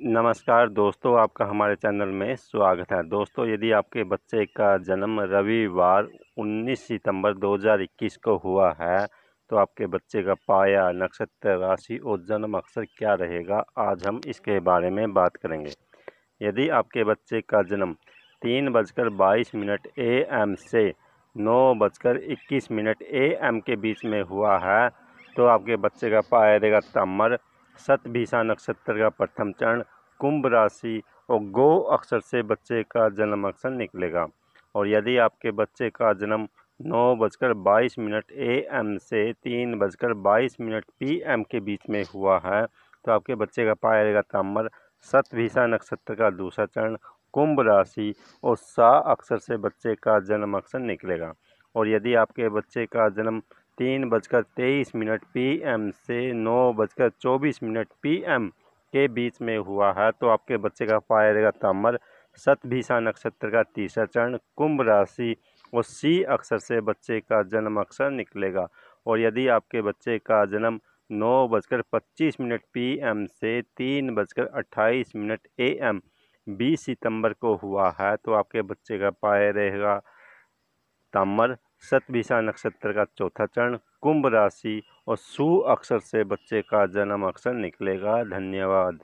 नमस्कार दोस्तों आपका हमारे चैनल में स्वागत है दोस्तों यदि आपके बच्चे का जन्म रविवार 19 सितंबर 2021 को हुआ है तो आपके बच्चे का पाया नक्षत्र राशि और जन्म अक्षर क्या रहेगा आज हम इसके बारे में बात करेंगे यदि आपके बच्चे का जन्म तीन बजकर बाईस मिनट ए एम से नौ बजकर इक्कीस मिनट ए एम के बीच में हुआ है तो आपके बच्चे का पाया रहेगा तमर सतभिसा नक्षत्र का प्रथम चरण कुंभ राशि और गो अक्षर से बच्चे का जन्म अक्षर निकलेगा और यदि आपके बच्चे का जन्म नौ बजकर बाईस मिनट ए एम से तीन बजकर बाईस मिनट पी एम के बीच में हुआ है तो आपके बच्चे का पाया जाएगा ताम्र सतभिसा नक्षत्र का दूसरा चरण कुंभ राशि और सा अक्षर से बच्चे का जन्म अक्षर निकलेगा और यदि आपके बच्चे का जन्म तीन बजकर तेईस मिनट पीएम से नौ बजकर चौबीस मिनट पीएम के बीच में हुआ है तो आपके बच्चे का पाया जाएगा तामर सतभिषा नक्षत्र का तीसरा चरण कुंभ राशि और सी अक्षर से बच्चे का जन्म अक्षर निकलेगा और यदि आपके बच्चे का जन्म नौ बजकर पच्चीस मिनट पीएम से तीन बजकर अट्ठाईस मिनट एम बीस सितंबर को हुआ है तो आपके बच्चे का पाया रहेगा तामर सतभिषा नक्षत्र का चौथा चरण कुंभ राशि और सु अक्षर से बच्चे का जन्म अक्षर निकलेगा धन्यवाद